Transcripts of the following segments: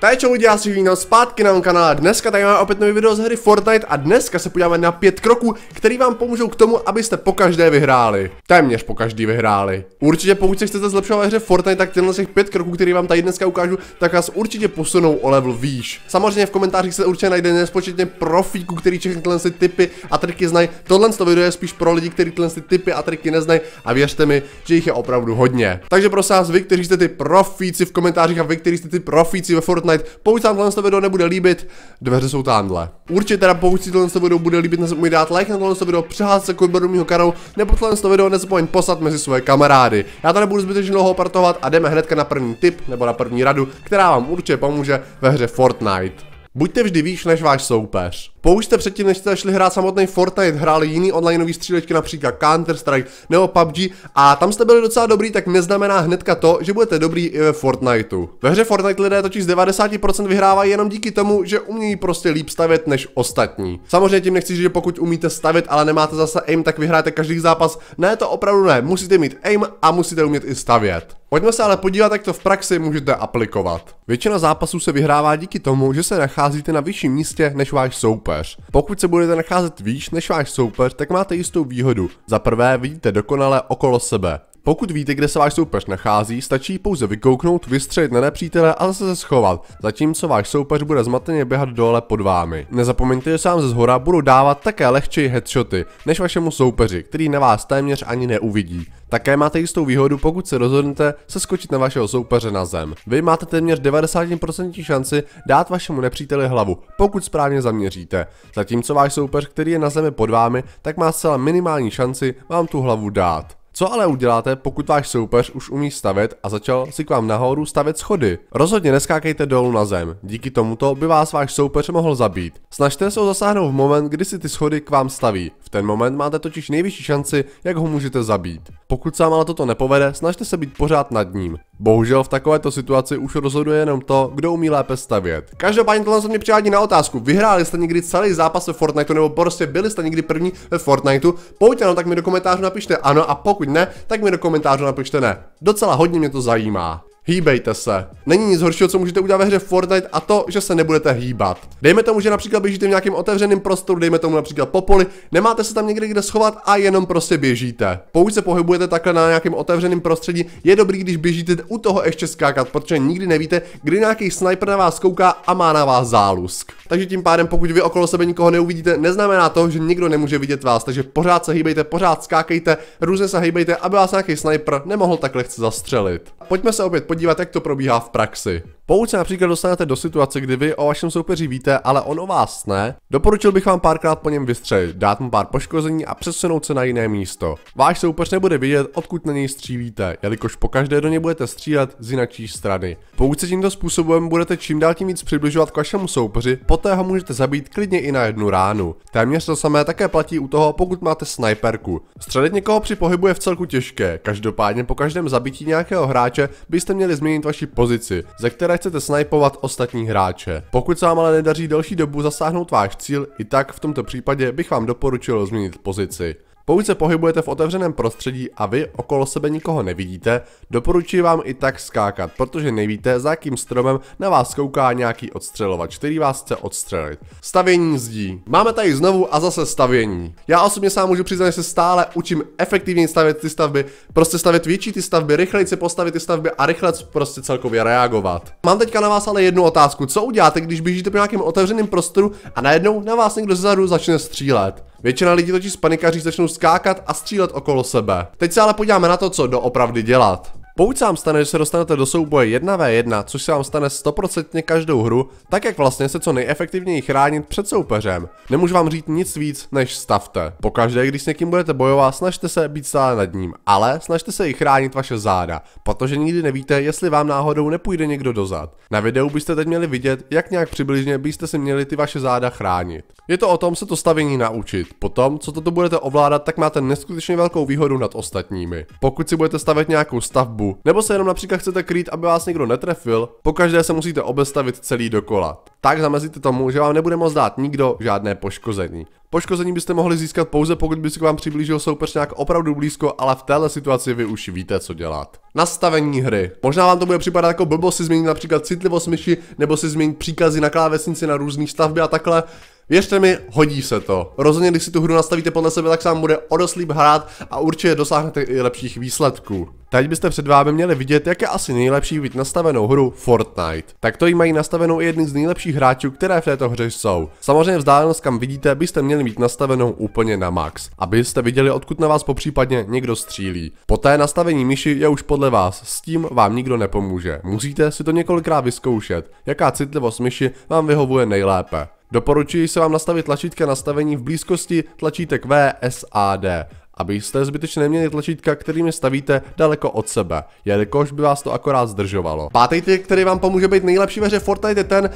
Tady čo lidi, já si víno zpátky na kanál. Dneska tady máme opět nový video z hry Fortnite a dneska se podíváme na pět kroků, který vám pomůžou k tomu, abyste pokaždé vyhráli. Téměř každý vyhráli. Určitě pokud se chcete zlepšovat hře Fortnite, tak tenhle těch pět kroků, který vám tady dneska ukážu, tak vás určitě posunou o level výš. Samozřejmě v komentářích se určitě najde nespočetně profíků, který všechny tyhle si typy a triky znají. Tohle to video je spíš pro lidi, kteří tyhle si typy a triky neznají a věřte mi, že jich je opravdu hodně. Takže prosím vás, vy, kteří jste ty profíci v komentářích a vy, kteří jste ty profíci ve Fortnite, Fortnite. Pokud se vám to video nebude líbit, dveře jsou tamhle. Určitě teda pokud si to video bude líbit, nezapomeň dát like na tohle video, přihlásit se k odběru mého kanálu, nebo tohle video nezapomeň poslat mezi své kamarády. Já tady budu zbytečně dlouho partovat a jdeme hnedka na první tip nebo na první radu, která vám určitě pomůže ve hře Fortnite. Buďte vždy výš než váš soupeř. Použte předtím, než jste šli hrát samotný Fortnite, hráli jiný online střílečky, například Counter-Strike nebo PUBG, a tam jste byli docela dobrý, tak neznamená hnedka to, že budete dobrý i eh, ve Fortniteu. Ve hře Fortnite lidé totiž z 90% vyhrávají jenom díky tomu, že umějí prostě líp stavět než ostatní. Samozřejmě tím nechci říct, že pokud umíte stavět, ale nemáte zase aim, tak vyhráte každý zápas. Ne, to opravdu ne. Musíte mít aim a musíte umět i stavět. Pojďme se ale podívat, jak to v praxi můžete aplikovat. Většina zápasů se vyhrává díky tomu, že se nacházíte na vyšším místě než váš soupeř soupeř. Pokud se budete nacházet výš než váš soupeř, tak máte jistou výhodu. Za prvé vidíte dokonale okolo sebe. Pokud víte, kde se váš soupeř nachází, stačí pouze vykouknout, vystřelit na nepřítele a zase se schovat, zatímco váš soupeř bude zmateně běhat dole pod vámi. Nezapomeňte, že sám ze zhora budou dávat také lehčí headshoty, než vašemu soupeři, který na vás téměř ani neuvidí. Také máte jistou výhodu, pokud se rozhodnete se skočit na vašeho soupeře na zem. Vy máte téměř 90% šanci dát vašemu nepříteli hlavu, pokud správně zaměříte. Zatímco váš soupeř, který je na zemi pod vámi, tak má zcela minimální šanci vám tu hlavu dát. Co ale uděláte, pokud váš soupeř už umí stavět a začal si k vám nahoru stavět schody? Rozhodně neskákejte dolů na zem, díky tomuto by vás váš soupeř mohl zabít. Snažte se ho zasáhnout v moment, kdy si ty schody k vám staví. V ten moment máte totiž nejvyšší šanci, jak ho můžete zabít. Pokud se vám ale toto nepovede, snažte se být pořád nad ním. Bohužel v takovéto situaci už rozhoduje jenom to, kdo umí lépe stavět. Každopádně tohle se mě přivádí na otázku. Vyhráli jste někdy celý zápas ve Fortniteu nebo prostě byli jste někdy první ve Fortniteu? Pokud ano, tak mi do komentářů napište ano a pokud ne, tak mi do komentářů napište ne. Docela hodně mě to zajímá. Hýbejte se. Není nic horšího, co můžete udělat ve hře Fortnite a to, že se nebudete hýbat. Dejme tomu, že například běžíte v nějakém otevřeném prostoru, dejme tomu například po poli, nemáte se tam někde kde schovat a jenom prostě běžíte. Pokud se pohybujete takhle na nějakém otevřeném prostředí, je dobrý, když běžíte u toho ještě skákat, protože nikdy nevíte, kdy nějaký sniper na vás kouká a má na vás zálusk. Takže tím pádem, pokud vy okolo sebe nikoho neuvidíte, neznamená to, že nikdo nemůže vidět vás, takže pořád se hýbejte, pořád skákejte, různě se hýbejte, aby vás nějaký sniper nemohl tak lehce zastřelit pojďme se opět podívat, jak to probíhá v praxi. Pokud se například dostanete do situace, kdy vy o vašem soupeři víte, ale on o vás ne, doporučil bych vám párkrát po něm vystřelit, dát mu pár poškození a přesunout se na jiné místo. Váš soupeř nebude vidět, odkud na něj střílíte, jelikož po každé do něj budete střílet z jinačí strany. Pokud se tímto způsobem budete čím dál tím víc přibližovat k vašemu soupeři, poté ho můžete zabít klidně i na jednu ránu. Téměř to samé také platí u toho, pokud máte snajperku. Střelit někoho při pohybu je v celku těžké, každopádně po každém zabití nějakého hráče byste měli změnit vaši pozici, ze které nechcete snajpovat ostatní hráče. Pokud se vám ale nedaří delší dobu zasáhnout váš cíl, i tak v tomto případě bych vám doporučil změnit pozici. Pokud se pohybujete v otevřeném prostředí a vy okolo sebe nikoho nevidíte, doporučuji vám i tak skákat, protože nevíte, za jakým stromem na vás kouká nějaký odstřelovač, který vás chce odstřelit. Stavění zdí. Máme tady znovu a zase stavění. Já osobně sám můžu přiznat, že se stále učím efektivně stavět ty stavby, prostě stavět větší ty stavby, rychleji se postavit ty stavby a rychle prostě celkově reagovat. Mám teďka na vás ale jednu otázku. Co uděláte, když běžíte po nějakém otevřeném prostoru a najednou na vás někdo zezadu začne střílet? Většina lidí totiž panikaří začnou skákat a střílet okolo sebe. Teď se ale podíváme na to, co doopravdy dělat. Pokud se vám stane, že se dostanete do souboje 1v1, což se vám stane 100% každou hru, tak jak vlastně se co nejefektivněji chránit před soupeřem. Nemůžu vám říct nic víc, než stavte. Pokaždé, když s někým budete bojovat, snažte se být stále nad ním, ale snažte se i chránit vaše záda, protože nikdy nevíte, jestli vám náhodou nepůjde někdo dozad. Na videu byste teď měli vidět, jak nějak přibližně byste si měli ty vaše záda chránit. Je to o tom se to stavění naučit. Potom, co toto budete ovládat, tak máte neskutečně velkou výhodu nad ostatními. Pokud si budete stavět nějakou stavbu, nebo se jenom například chcete krýt, aby vás někdo netrefil, pokaždé se musíte obestavit celý dokola. Tak zamezíte tomu, že vám nebude moc dát nikdo žádné poškození. Poškození byste mohli získat pouze pokud by se k vám přiblížil soupeř nějak opravdu blízko, ale v téhle situaci vy už víte, co dělat. Nastavení hry. Možná vám to bude připadat jako blbost si změnit například citlivost myši, nebo si změnit příkazy na klávesnici na různých stavby a takhle. Věřte mi, hodí se to. Rozhodně, když si tu hru nastavíte podle sebe, tak se vám bude o dost líp hrát a určitě dosáhnete i lepších výsledků. Teď byste před vámi měli vidět, jak je asi nejlepší být nastavenou hru Fortnite. Tak to jí mají nastavenou i jedny z nejlepších hráčů, které v této hře jsou. Samozřejmě vzdálenost, kam vidíte, byste měli mít nastavenou úplně na max, abyste viděli, odkud na vás popřípadně někdo střílí. Poté nastavení myši je už podle vás, s tím vám nikdo nepomůže. Musíte si to několikrát vyzkoušet, jaká citlivost myši vám vyhovuje nejlépe. Doporučuji se vám nastavit tlačítka nastavení v blízkosti tlačítek VSAD, S a D, abyste zbytečně neměli tlačítka, kterými stavíte daleko od sebe, jelikož by vás to akorát zdržovalo. Pátý trik, který vám pomůže být nejlepší ve hře Fortnite je ten,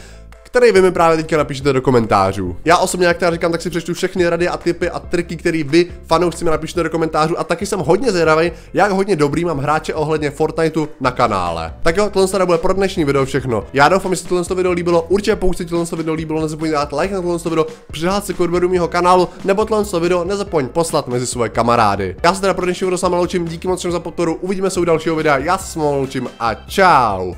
který vy mi právě teďka napíšete do komentářů. Já osobně, jak já říkám, tak si přečtu všechny rady a typy a triky, které vy fanoušci mi napíšete do komentářů a taky jsem hodně zvědavý, jak hodně dobrý mám hráče ohledně Fortniteu na kanále. Tak jo, tohle bude pro dnešní video všechno. Já doufám, že se tohle video líbilo, určitě pokud se tohle video líbilo, nezapomeňte dát like na tohle video, přihlásit se k odběru mého kanálu nebo tohle video nezapomeň poslat mezi svoje kamarády. Já se teda pro dnešní video sám loučím, díky moc za podporu, uvidíme se u dalšího videa, já se s loučím a čau.